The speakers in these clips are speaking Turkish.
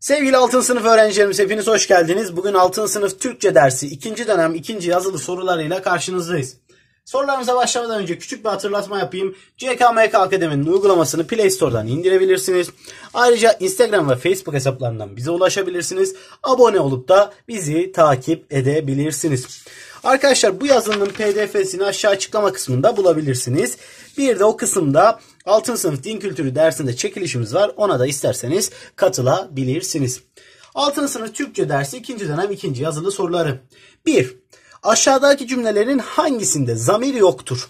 Sevgili altın sınıf öğrencilerimiz hepiniz hoş geldiniz. Bugün altın sınıf Türkçe dersi ikinci dönem ikinci yazılı sorularıyla karşınızdayız. Sorularımıza başlamadan önce küçük bir hatırlatma yapayım. CKMK Akademi'nin uygulamasını Play Store'dan indirebilirsiniz. Ayrıca Instagram ve Facebook hesaplarından bize ulaşabilirsiniz. Abone olup da bizi takip edebilirsiniz. Arkadaşlar bu yazının pdf'sini aşağı açıklama kısmında bulabilirsiniz. Bir de o kısımda Altın sınıf din kültürü dersinde çekilişimiz var. Ona da isterseniz katılabilirsiniz. Altın sınıf Türkçe dersi ikinci dönem ikinci yazılı soruları. 1. Aşağıdaki cümlelerin hangisinde zamir yoktur?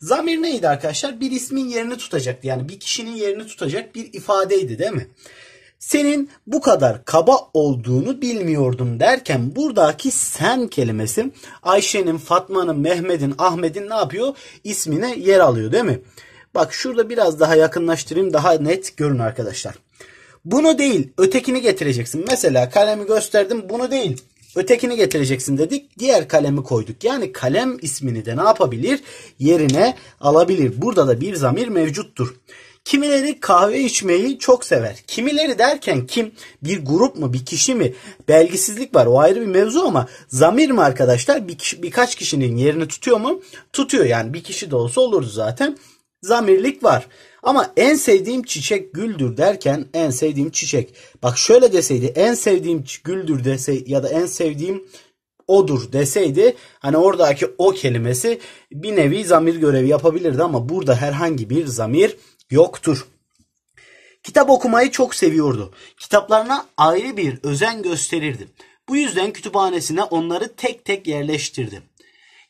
Zamir neydi arkadaşlar? Bir ismin yerini tutacaktı. Yani bir kişinin yerini tutacak bir ifadeydi değil mi? Senin bu kadar kaba olduğunu bilmiyordum derken buradaki sen kelimesi Ayşe'nin, Fatma'nın, Mehmet'in, Ahmet'in ne yapıyor? İsmine yer alıyor değil mi? Bak şurada biraz daha yakınlaştırayım daha net görün arkadaşlar. Bunu değil ötekini getireceksin. Mesela kalemi gösterdim bunu değil ötekini getireceksin dedik. Diğer kalemi koyduk. Yani kalem ismini de ne yapabilir? Yerine alabilir. Burada da bir zamir mevcuttur. Kimileri kahve içmeyi çok sever. Kimileri derken kim? Bir grup mu? Bir kişi mi? Belgisizlik var. O ayrı bir mevzu ama zamir mi arkadaşlar? Bir kişi, birkaç kişinin yerini tutuyor mu? Tutuyor yani. Bir kişi de olsa olurdu zaten zamirlik var. Ama en sevdiğim çiçek güldür derken en sevdiğim çiçek. Bak şöyle deseydi en sevdiğim güldür dese ya da en sevdiğim odur deseydi hani oradaki o kelimesi bir nevi zamir görevi yapabilirdi ama burada herhangi bir zamir yoktur. Kitap okumayı çok seviyordu. Kitaplarına ayrı bir özen gösterirdi. Bu yüzden kütüphanesine onları tek tek yerleştirdi.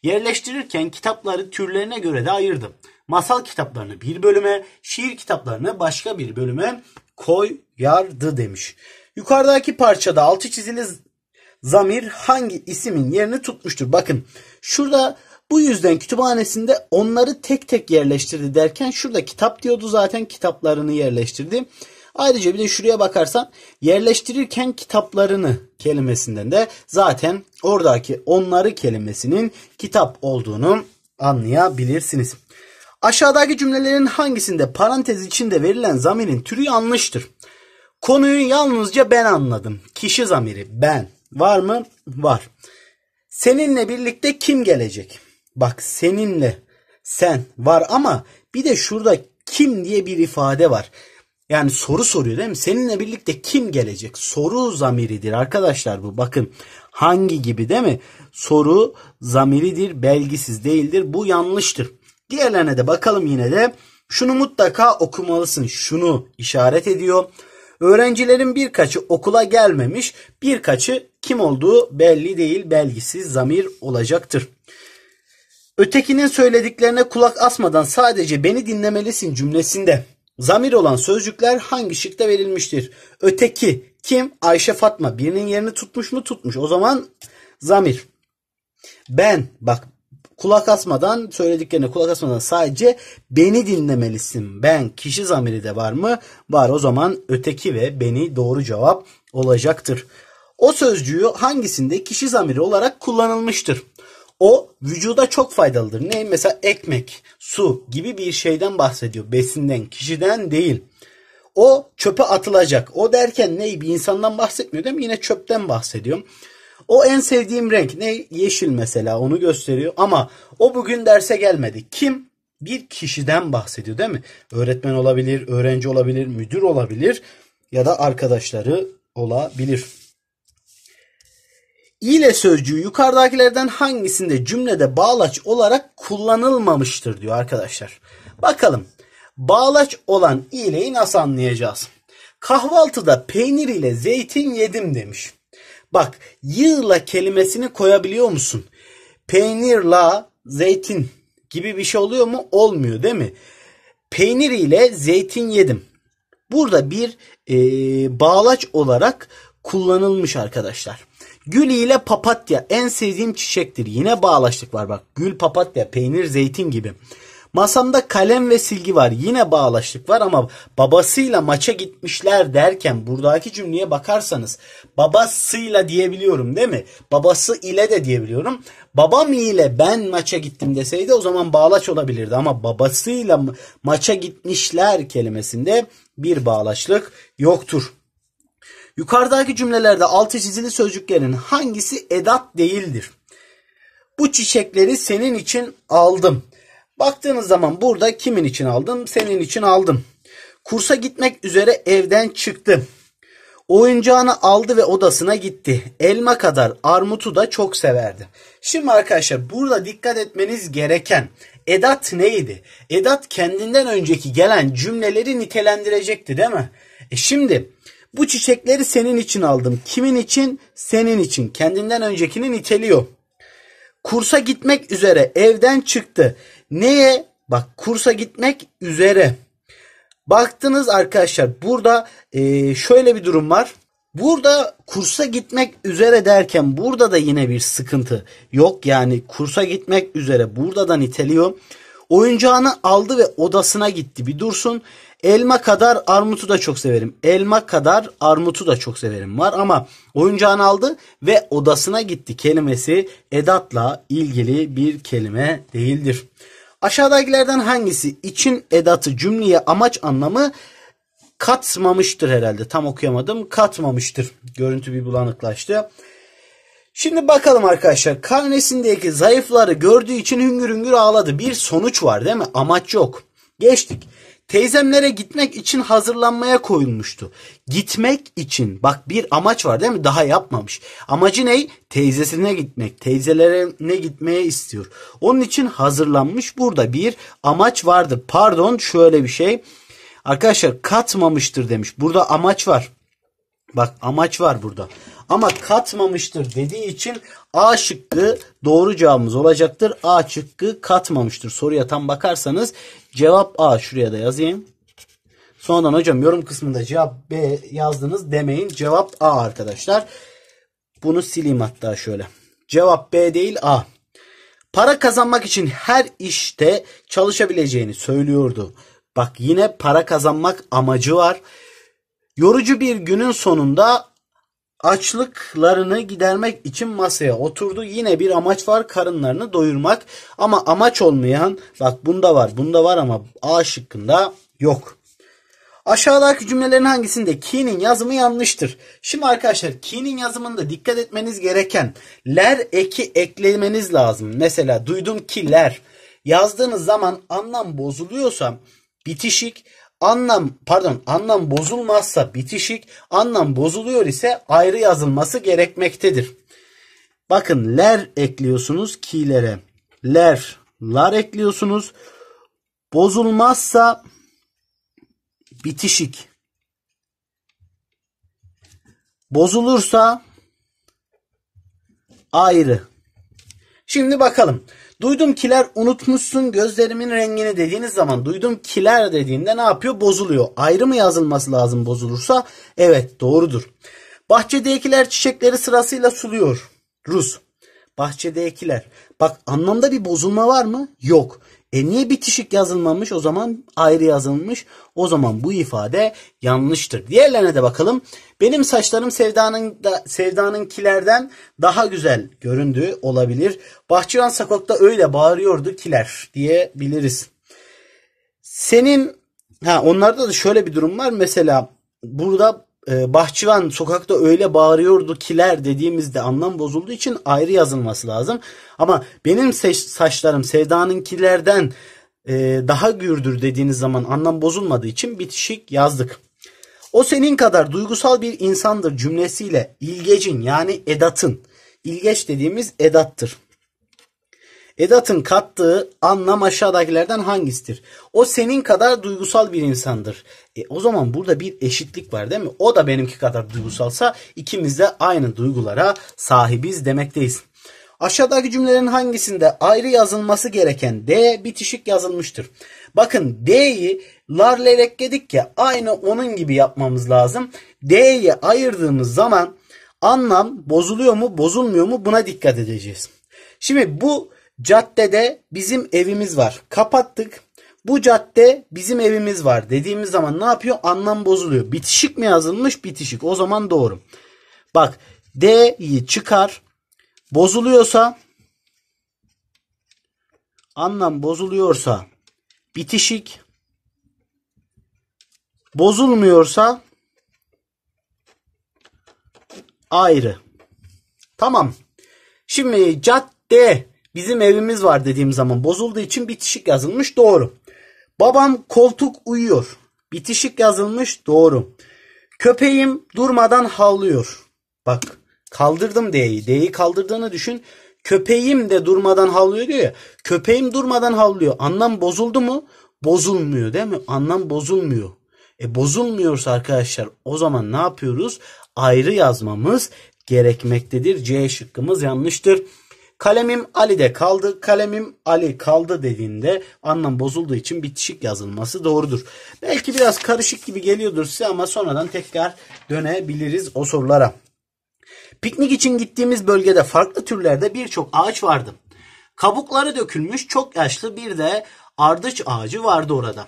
Yerleştirirken kitapları türlerine göre de ayırdım masal kitaplarını bir bölüme, şiir kitaplarını başka bir bölüme koyardı demiş. Yukarıdaki parçada altı çizili zamir hangi isimin yerini tutmuştur? Bakın şurada bu yüzden kütüphanesinde onları tek tek yerleştirdi derken şurada kitap diyordu zaten kitaplarını yerleştirdi. Ayrıca bir de şuraya bakarsan yerleştirirken kitaplarını kelimesinden de zaten oradaki onları kelimesinin kitap olduğunu anlayabilirsiniz. Aşağıdaki cümlelerin hangisinde parantez içinde verilen zamirin türü yanlıştır? Konuyu yalnızca ben anladım. Kişi zamiri ben. Var mı? Var. Seninle birlikte kim gelecek? Bak seninle sen var ama bir de şurada kim diye bir ifade var. Yani soru soruyor değil mi? Seninle birlikte kim gelecek? Soru zamiridir arkadaşlar bu. Bakın hangi gibi değil mi? Soru zamiridir, belgisiz değildir. Bu yanlıştır. Diğerlerine de bakalım yine de. Şunu mutlaka okumalısın. Şunu işaret ediyor. Öğrencilerin birkaçı okula gelmemiş, birkaçı kim olduğu belli değil, belgisiz zamir olacaktır. Ötekinin söylediklerine kulak asmadan sadece beni dinlemelisin cümlesinde zamir olan sözcükler hangi şıkta verilmiştir? Öteki kim? Ayşe Fatma birinin yerini tutmuş mu? Tutmuş. O zaman zamir. Ben bak kulak asmadan söylediklerine kulak asmadan sadece beni dinlemelisin. Ben kişi zamiri de var mı? Var o zaman öteki ve beni doğru cevap olacaktır. O sözcüğü hangisinde kişi zamiri olarak kullanılmıştır? O vücuda çok faydalıdır. Ne? Mesela ekmek, su gibi bir şeyden bahsediyor. Besinden, kişiden değil. O çöpe atılacak. O derken ne? Bir insandan bahsetmiyor değil mi? Yine çöpten bahsediyorum. O en sevdiğim renk ne? Yeşil mesela onu gösteriyor. Ama o bugün derse gelmedi. Kim? Bir kişiden bahsediyor değil mi? Öğretmen olabilir, öğrenci olabilir, müdür olabilir ya da arkadaşları olabilir. İle sözcüğü yukarıdakilerden hangisinde cümlede bağlaç olarak kullanılmamıştır diyor arkadaşlar. Bakalım bağlaç olan ileyi nasıl anlayacağız? Kahvaltıda peynir ile zeytin yedim demiş. Bak yığla kelimesini koyabiliyor musun? Peynirla zeytin gibi bir şey oluyor mu? Olmuyor değil mi? Peynir ile zeytin yedim. Burada bir e, bağlaç olarak kullanılmış arkadaşlar. Gül ile papatya en sevdiğim çiçektir. Yine bağlaçlık var bak. Gül, papatya, peynir, zeytin gibi. Masamda kalem ve silgi var. Yine bağlaştık var ama babasıyla maça gitmişler derken buradaki cümleye bakarsanız babasıyla diyebiliyorum değil mi? Babası ile de diyebiliyorum. Babam ile ben maça gittim deseydi o zaman bağlaç olabilirdi ama babasıyla maça gitmişler kelimesinde bir bağlaçlık yoktur. Yukarıdaki cümlelerde altı çizili sözcüklerin hangisi edat değildir? Bu çiçekleri senin için aldım. Baktığınız zaman burada kimin için aldım? Senin için aldım. Kursa gitmek üzere evden çıktı. Oyuncağını aldı ve odasına gitti. Elma kadar armutu da çok severdi. Şimdi arkadaşlar burada dikkat etmeniz gereken edat neydi? Edat kendinden önceki gelen cümleleri nitelendirecekti değil mi? E şimdi bu çiçekleri senin için aldım. Kimin için? Senin için. Kendinden öncekini niteliyor. Kursa gitmek üzere evden çıktı. Neye? Bak kursa gitmek üzere. Baktınız arkadaşlar burada e, şöyle bir durum var. Burada kursa gitmek üzere derken burada da yine bir sıkıntı yok. Yani kursa gitmek üzere burada da niteliyor. Oyuncağını aldı ve odasına gitti. Bir dursun. Elma kadar armutu da çok severim. Elma kadar armutu da çok severim var ama oyuncağını aldı ve odasına gitti kelimesi edatla ilgili bir kelime değildir. Aşağıdakilerden hangisi için edatı cümleye amaç anlamı katmamıştır herhalde. Tam okuyamadım. Katmamıştır. Görüntü bir bulanıklaştı. Şimdi bakalım arkadaşlar. Karnesindeki zayıfları gördüğü için hüngür hüngür ağladı. Bir sonuç var değil mi? Amaç yok. Geçtik. Teyzemlere gitmek için hazırlanmaya koyulmuştu. Gitmek için bak bir amaç var değil mi? Daha yapmamış. Amacı ne? Teyzesine gitmek. Teyzelerine gitmeye istiyor. Onun için hazırlanmış. Burada bir amaç vardı. Pardon şöyle bir şey. Arkadaşlar katmamıştır demiş. Burada amaç var. Bak amaç var burada ama katmamıştır dediği için A şıkkı doğru cevabımız olacaktır. A şıkkı katmamıştır. Soruya tam bakarsanız cevap A. Şuraya da yazayım. Sonradan hocam yorum kısmında cevap B yazdınız demeyin. Cevap A arkadaşlar. Bunu sileyim hatta şöyle. Cevap B değil A. Para kazanmak için her işte çalışabileceğini söylüyordu. Bak yine para kazanmak amacı var. Yorucu bir günün sonunda açlıklarını gidermek için masaya oturdu. Yine bir amaç var karınlarını doyurmak. Ama amaç olmayan bak bunda var bunda var ama A şıkkında yok. Aşağıdaki cümlelerin hangisinde ki'nin yazımı yanlıştır? Şimdi arkadaşlar ki'nin yazımında dikkat etmeniz gereken ler eki eklemeniz lazım. Mesela duydum ki ler yazdığınız zaman anlam bozuluyorsa bitişik Anlam pardon anlam bozulmazsa bitişik, anlam bozuluyor ise ayrı yazılması gerekmektedir. Bakın ler ekliyorsunuz ki'lere. Ler, lar ekliyorsunuz. Bozulmazsa bitişik. Bozulursa ayrı. Şimdi bakalım. Duydum kiler unutmuşsun gözlerimin rengini dediğiniz zaman duydum kiler dediğinde ne yapıyor? Bozuluyor. Ayrı mı yazılması lazım bozulursa? Evet doğrudur. Bahçedekiler çiçekleri sırasıyla suluyor. Rus. Bahçedekiler. Bak anlamda bir bozulma var mı? Yok. E niye bitişik yazılmamış? O zaman ayrı yazılmış. O zaman bu ifade yanlıştır. Diğerlerine de bakalım. Benim saçlarım sevdanın da, sevdanınkilerden daha güzel göründüğü olabilir. Bahçıvan sokakta öyle bağırıyordu kiler diyebiliriz. Senin ha onlarda da şöyle bir durum var. Mesela burada e, bahçıvan sokakta öyle bağırıyordu kiler dediğimizde anlam bozulduğu için ayrı yazılması lazım. Ama benim saçlarım Sevda'nın kilerden e, daha gürdür dediğiniz zaman anlam bozulmadığı için bitişik yazdık. O senin kadar duygusal bir insandır cümlesiyle ilgecin yani edatın. İlgeç dediğimiz edattır. Edat'ın kattığı anlam aşağıdakilerden hangisidir? O senin kadar duygusal bir insandır. E, o zaman burada bir eşitlik var değil mi? O da benimki kadar duygusalsa ikimiz de aynı duygulara sahibiz demekteyiz. Aşağıdaki cümlelerin hangisinde ayrı yazılması gereken D bitişik yazılmıştır? Bakın D'yi larla dedik ya aynı onun gibi yapmamız lazım. D'yi ayırdığımız zaman anlam bozuluyor mu bozulmuyor mu buna dikkat edeceğiz. Şimdi bu caddede bizim evimiz var. Kapattık bu cadde bizim evimiz var dediğimiz zaman ne yapıyor? Anlam bozuluyor. Bitişik mi yazılmış? Bitişik. O zaman doğru. Bak D'yi çıkar. Bozuluyorsa anlam bozuluyorsa bitişik bozulmuyorsa ayrı. Tamam. Şimdi cadde bizim evimiz var dediğim zaman bozulduğu için bitişik yazılmış doğru. Babam koltuk uyuyor. Bitişik yazılmış doğru. Köpeğim durmadan havlıyor. Bak kaldırdım D'yi. D'yi kaldırdığını düşün. Köpeğim de durmadan havlıyor diyor ya. Köpeğim durmadan havlıyor. Anlam bozuldu mu? Bozulmuyor değil mi? Anlam bozulmuyor. E bozulmuyorsa arkadaşlar o zaman ne yapıyoruz? Ayrı yazmamız gerekmektedir. C şıkkımız yanlıştır. Kalemim Ali'de kaldı. Kalemim Ali kaldı dediğinde anlam bozulduğu için bitişik yazılması doğrudur. Belki biraz karışık gibi geliyordur size ama sonradan tekrar dönebiliriz o sorulara. Piknik için gittiğimiz bölgede farklı türlerde birçok ağaç vardı. Kabukları dökülmüş çok yaşlı bir de ardıç ağacı vardı orada.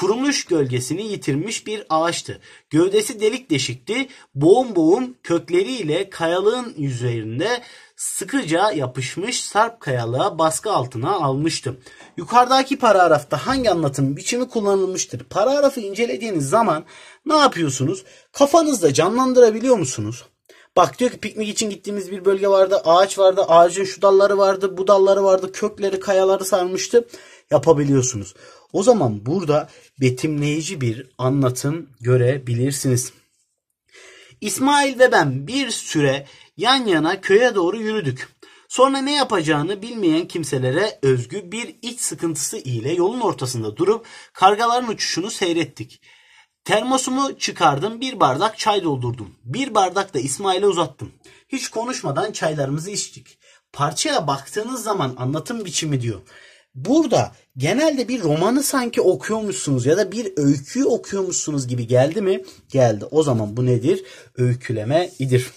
Kurumuş gölgesini yitirmiş bir ağaçtı. Gövdesi delik deşikti. Boğum boğum kökleriyle kayalığın üzerinde sıkıca yapışmış sarp kayalığa baskı altına almıştım. Yukarıdaki paragrafta hangi anlatım biçimi kullanılmıştır? Paragrafı incelediğiniz zaman ne yapıyorsunuz? Kafanızda canlandırabiliyor musunuz? Bak diyor ki piknik için gittiğimiz bir bölge vardı. Ağaç vardı. Ağacın şu dalları vardı. Bu dalları vardı. Kökleri, kayaları sarmıştı. Yapabiliyorsunuz. O zaman burada betimleyici bir anlatım görebilirsiniz. İsmail ve ben bir süre yan yana köye doğru yürüdük. Sonra ne yapacağını bilmeyen kimselere özgü bir iç sıkıntısı ile yolun ortasında durup kargaların uçuşunu seyrettik. Termosumu çıkardım bir bardak çay doldurdum. Bir bardak da İsmail'e uzattım. Hiç konuşmadan çaylarımızı içtik. Parçaya baktığınız zaman anlatım biçimi diyor. Burada genelde bir romanı sanki okuyormuşsunuz ya da bir öyküyü okuyormuşsunuz gibi geldi mi? Geldi. O zaman bu nedir? Öyküleme idir.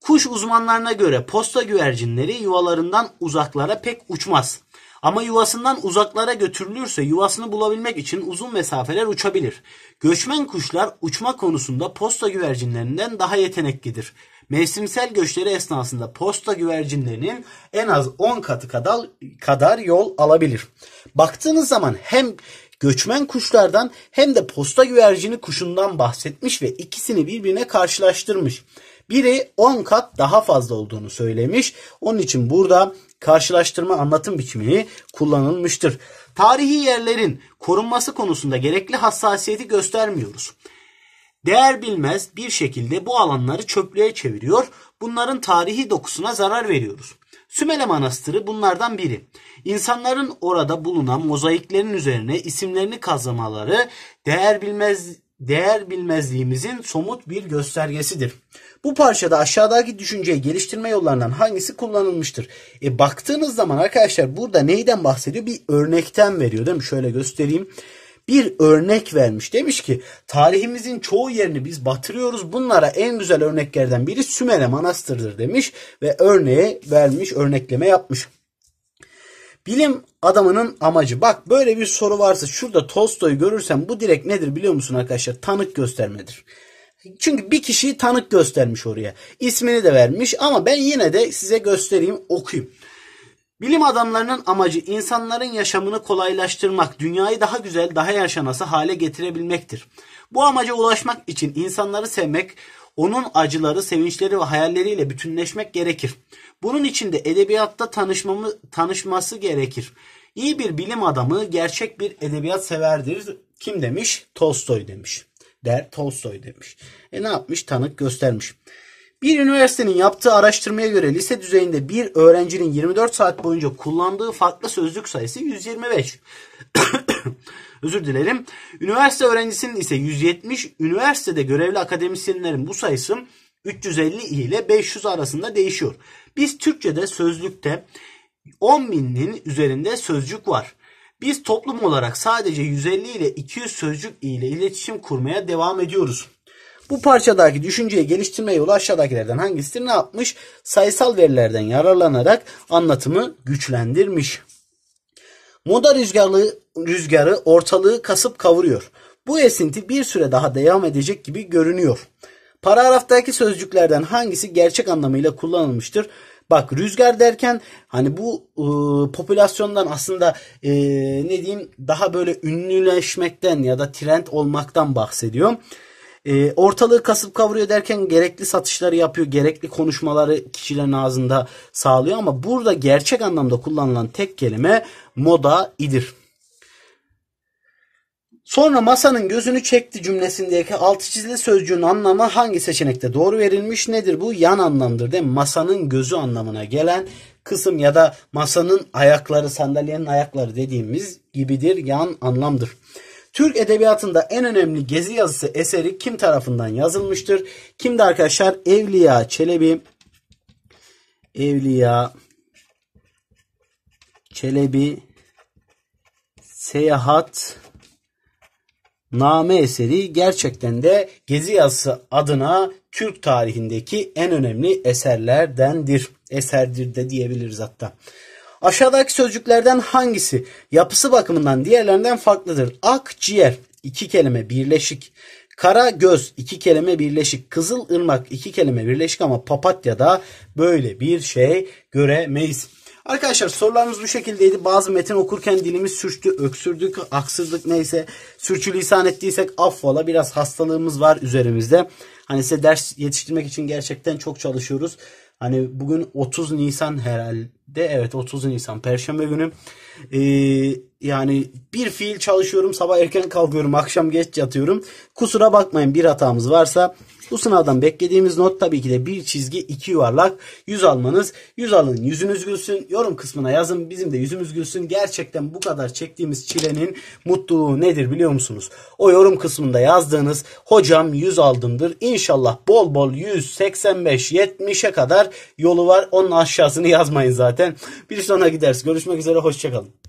Kuş uzmanlarına göre posta güvercinleri yuvalarından uzaklara pek uçmaz. Ama yuvasından uzaklara götürülürse yuvasını bulabilmek için uzun mesafeler uçabilir. Göçmen kuşlar uçma konusunda posta güvercinlerinden daha yeteneklidir. Mevsimsel göçleri esnasında posta güvercinlerinin en az 10 katı kadar, kadar yol alabilir. Baktığınız zaman hem göçmen kuşlardan hem de posta güvercini kuşundan bahsetmiş ve ikisini birbirine karşılaştırmış. Biri 10 kat daha fazla olduğunu söylemiş. Onun için burada karşılaştırma anlatım biçimini kullanılmıştır. Tarihi yerlerin korunması konusunda gerekli hassasiyeti göstermiyoruz değer bilmez bir şekilde bu alanları çöplüğe çeviriyor. Bunların tarihi dokusuna zarar veriyoruz. Sümele Manastırı bunlardan biri. İnsanların orada bulunan mozaiklerin üzerine isimlerini kazmaları değer bilmez değer bilmezliğimizin somut bir göstergesidir. Bu parçada aşağıdaki düşünceyi geliştirme yollarından hangisi kullanılmıştır? E baktığınız zaman arkadaşlar burada neyden bahsediyor? Bir örnekten veriyor değil mi? Şöyle göstereyim bir örnek vermiş. Demiş ki tarihimizin çoğu yerini biz batırıyoruz. Bunlara en güzel örneklerden biri Sümele Manastır'dır demiş ve örneğe vermiş, örnekleme yapmış. Bilim adamının amacı. Bak böyle bir soru varsa şurada Tolstoy'u görürsen bu direkt nedir biliyor musun arkadaşlar? Tanık göstermedir. Çünkü bir kişiyi tanık göstermiş oraya. İsmini de vermiş ama ben yine de size göstereyim okuyayım. Bilim adamlarının amacı insanların yaşamını kolaylaştırmak, dünyayı daha güzel, daha yaşanası hale getirebilmektir. Bu amaca ulaşmak için insanları sevmek, onun acıları, sevinçleri ve hayalleriyle bütünleşmek gerekir. Bunun için de edebiyatta tanışmamı, tanışması gerekir. İyi bir bilim adamı gerçek bir edebiyat severdir. Kim demiş? Tolstoy demiş. Der Tolstoy demiş. E ne yapmış? Tanık göstermiş. Bir üniversitenin yaptığı araştırmaya göre lise düzeyinde bir öğrencinin 24 saat boyunca kullandığı farklı sözlük sayısı 125. Özür dilerim. Üniversite öğrencisinin ise 170, üniversitede görevli akademisyenlerin bu sayısı 350 ile 500 arasında değişiyor. Biz Türkçe'de sözlükte 10 binin üzerinde sözcük var. Biz toplum olarak sadece 150 ile 200 sözcük ile iletişim kurmaya devam ediyoruz. Bu parçadaki düşünceye geliştirme yolu aşağıdakilerden hangisidir? Ne yapmış? Sayısal verilerden yararlanarak anlatımı güçlendirmiş. Moda rüzgarlı, rüzgarı ortalığı kasıp kavuruyor. Bu esinti bir süre daha devam edecek gibi görünüyor. Paragraftaki sözcüklerden hangisi gerçek anlamıyla kullanılmıştır? Bak rüzgar derken hani bu e, popülasyondan aslında e, ne diyeyim daha böyle ünlüleşmekten ya da trend olmaktan bahsediyorum. E, ortalığı kasıp kavuruyor derken gerekli satışları yapıyor, gerekli konuşmaları kişilerin ağzında sağlıyor ama burada gerçek anlamda kullanılan tek kelime moda idir. Sonra masanın gözünü çekti cümlesindeki altı çizili sözcüğün anlamı hangi seçenekte doğru verilmiş nedir bu? Yan anlamdır değil mi? Masanın gözü anlamına gelen kısım ya da masanın ayakları sandalyenin ayakları dediğimiz gibidir yan anlamdır. Türk edebiyatında en önemli gezi yazısı eseri kim tarafından yazılmıştır? Kimdi arkadaşlar? Evliya Çelebi. Evliya Çelebi Seyahat Name eseri gerçekten de Gezi Yazısı adına Türk tarihindeki en önemli eserlerdendir. Eserdir de diyebiliriz hatta. Aşağıdaki sözcüklerden hangisi yapısı bakımından diğerlerinden farklıdır? Akciğer iki kelime birleşik. Kara göz iki kelime birleşik. Kızıl ırmak iki kelime birleşik ama papatyada böyle bir şey göremeyiz. Arkadaşlar sorularımız bu şekildeydi. Bazı metin okurken dilimiz sürçtü, öksürdük, aksırdık neyse. Sürçülisan ettiysek affola biraz hastalığımız var üzerimizde. Hani size ders yetiştirmek için gerçekten çok çalışıyoruz. Hani bugün 30 Nisan herhalde. Evet 30 Nisan Perşembe günü. Ee, yani bir fiil çalışıyorum sabah erken kalkıyorum akşam geç yatıyorum. Kusura bakmayın bir hatamız varsa bu sınavdan beklediğimiz not tabii ki de bir çizgi iki yuvarlak yüz almanız. Yüz alın yüzünüz gülsün yorum kısmına yazın bizim de yüzümüz gülsün. Gerçekten bu kadar çektiğimiz çilenin mutluluğu nedir biliyor musunuz? O yorum kısmında yazdığınız hocam yüz aldımdır. İnşallah bol bol 185-70'e kadar yolu var. Onun aşağısını yazmayın zaten. Bir sonraki ders görüşmek üzere hoşçakalın.